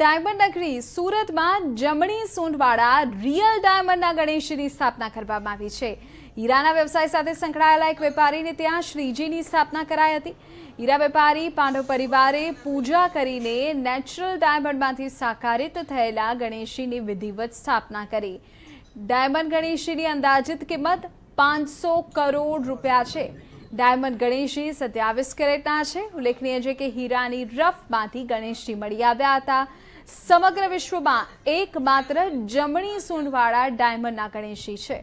diamond નગરી સુરતમાં જમણી સૂંઢવાળા રિયલ ડાયમંડના ગણેશજીની સ્થાપના કરવામાં આવી છે હીરાના વ્યવસાય સાથે સંકળાયેલા એક વેપારીને ત્યાં શ્રીજીની સ્થાપના કરાઈ હતી હીરા વેપારી પાંડવ પરિવારે પૂજા કરીને નેચરલ ડાયમંડમાંથી સાકારિત થયેલા ગણેશજીની વિધિવત સ્થાપના કરી ડાયમંડ ગણેશજીની અંદાજિત કિંમત પાંચસો કરોડ રૂપિયા છે ડાયમંડ ગણેશજી સત્યાવીસ કેરેટના છે ઉલ્લેખનીય છે કે હીરાની રફમાંથી ગણેશજી મળી આવ્યા હતા સમગ્ર વિશ્વમાં એકમાત્ર જમણી સૂંઢવાળા ડાયમંડના ગણેશજી છે